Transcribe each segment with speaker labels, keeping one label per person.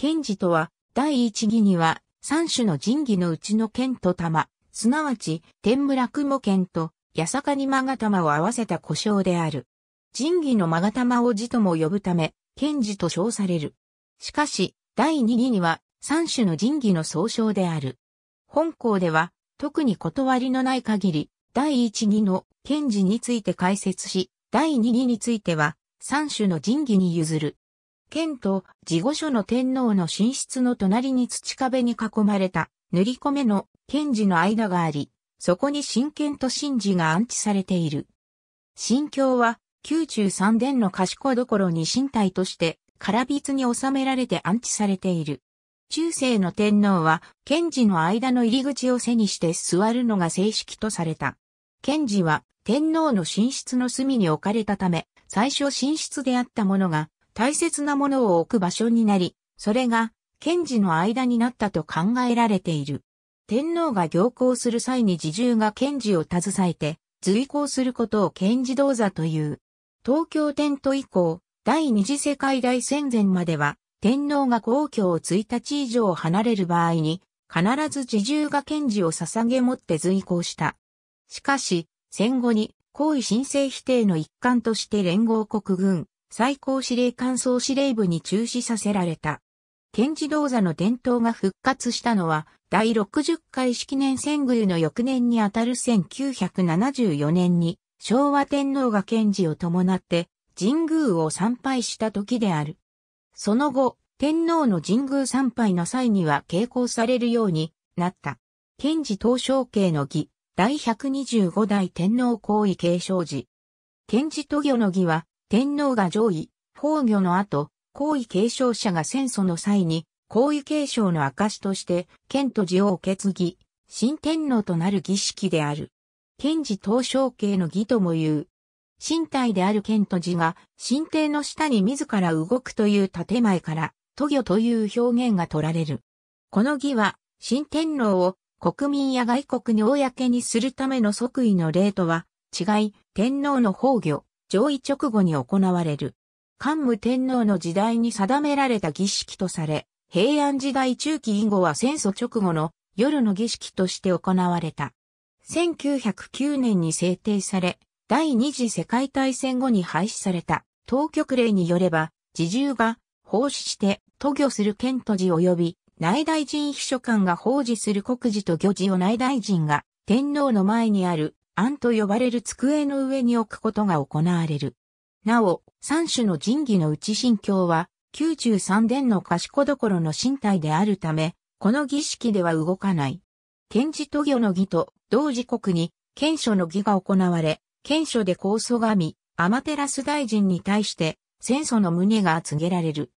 Speaker 1: 剣事とは、第一義には、三種の神義のうちの剣と玉、すなわち、天村雲剣と、八坂に勾玉を合わせた故障である。神義の勾玉を字とも呼ぶため、剣事と称される。しかし、第二義には、三種の神義の総称である。本校では、特に断りのない限り、第一義の剣事について解説し、第二義については、三種の神義に譲る。剣と事後所の天皇の寝室の隣に土壁に囲まれた塗り込めの剣寺の間があり、そこに神剣と神事が安置されている。神教は、宮中三殿の賢所に身体として、びつに収められて安置されている。中世の天皇は、剣治の間の入り口を背にして座るのが正式とされた。剣治は、天皇の寝室の隅に置かれたため、最初寝室であったものが、大切なものを置く場所になり、それが、賢治の間になったと考えられている。天皇が行幸する際に侍従が賢治を携えて、随行することを賢治道座という。東京天都以降、第二次世界大戦前までは、天皇が皇居を1日以上離れる場合に、必ず侍従が賢治を捧げ持って随行した。しかし、戦後に、皇位申請否定の一環として連合国軍、最高司令官総司令部に中止させられた。天智動座の伝統が復活したのは、第60回式年遷宮の翌年にあたる1974年に、昭和天皇が検事を伴って神宮を参拝した時である。その後、天皇の神宮参拝の際には傾向されるようになった。検事東照慶の儀、第125代天皇皇位継承時。検事都御の儀は、天皇が上位、崩御の後、皇位継承者が戦争の際に、皇位継承の証として、剣と字を受け継ぎ、新天皇となる儀式である。剣字東照慶の儀とも言う。身体である剣と字が、神帝の下に自ら動くという建前から、都御という表現が取られる。この儀は、新天皇を国民や外国に公にするための即位の例とは、違い、天皇の崩御、上位直後に行われる。桓武天皇の時代に定められた儀式とされ、平安時代中期以後は戦争直後の夜の儀式として行われた。1909年に制定され、第二次世界大戦後に廃止された当局令によれば、自重が奉仕して渡御する県都寺及び内大臣秘書官が奉仕する国事と御事を内大臣が天皇の前にある案と呼ばれる机の上に置くことが行われる。なお、三種の神器のうち神教は、十三殿の賢所の身体であるため、この儀式では動かない。検事と魚の儀と、同時刻に、検所の儀が行われ、検所で高祖神、アマテラス大臣に対して、戦祖の旨が告げられる。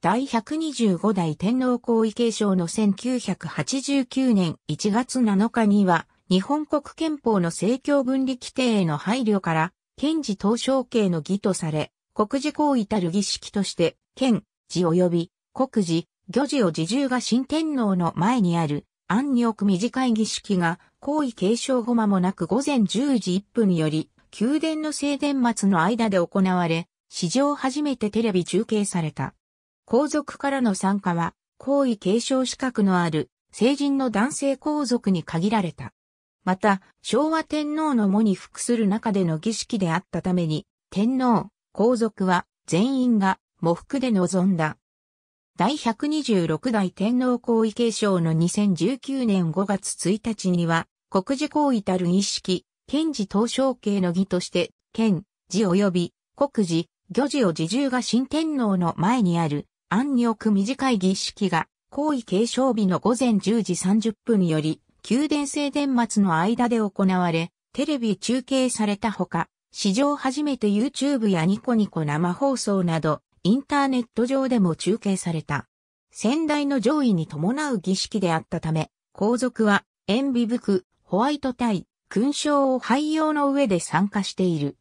Speaker 1: 第125代天皇皇位継承の1989年1月7日には、日本国憲法の政教分離規定への配慮から、検事東小刑の義とされ、国事行為たる儀式として、検事及び国事、漁事を自重が新天皇の前にある、暗に置く短い儀式が、皇位継承後間もなく午前10時1分により、宮殿の正殿末の間で行われ、史上初めてテレビ中継された。皇族からの参加は、皇位継承資格のある成人の男性皇族に限られた。また、昭和天皇の喪に服する中での儀式であったために、天皇、皇族は全員が喪服で臨んだ。第126代天皇皇位継承の2019年5月1日には、国事行為たる儀式、県事東省系の儀として、県、事及び、国事、漁事を自重が新天皇の前にある、安女く短い儀式が、皇位継承日の午前10時30分より、宮殿正殿末の間で行われ、テレビ中継されたほか、史上初めて YouTube やニコニコ生放送など、インターネット上でも中継された。先代の上位に伴う儀式であったため、皇族は、塩ビ服、ホワイトタイ、勲章を廃用の上で参加している。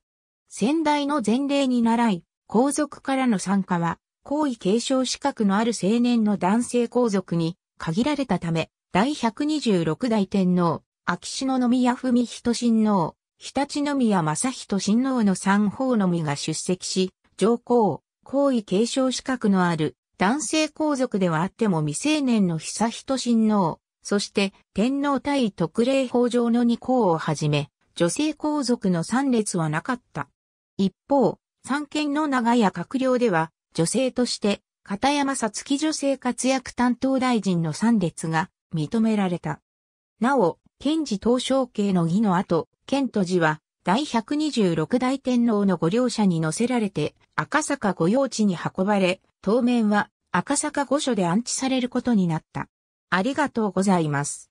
Speaker 1: 先代の前例に倣い、皇族からの参加は、皇位継承資格のある青年の男性皇族に限られたため、第126代天皇、秋篠宮文人親王、日立宮正人親王の三方のみが出席し、上皇、皇位継承資格のある男性皇族ではあっても未成年の久人親王、そして天皇対特例法上の二皇をはじめ、女性皇族の三列はなかった。一方、三権の長や閣僚では、女性として、片山さつき女性活躍担当大臣の三列が認められた。なお、賢治東照慶の儀の後、賢と寺は、第126代天皇の御両者に乗せられて、赤坂御用地に運ばれ、当面は赤坂御所で安置されることになった。ありがとうございます。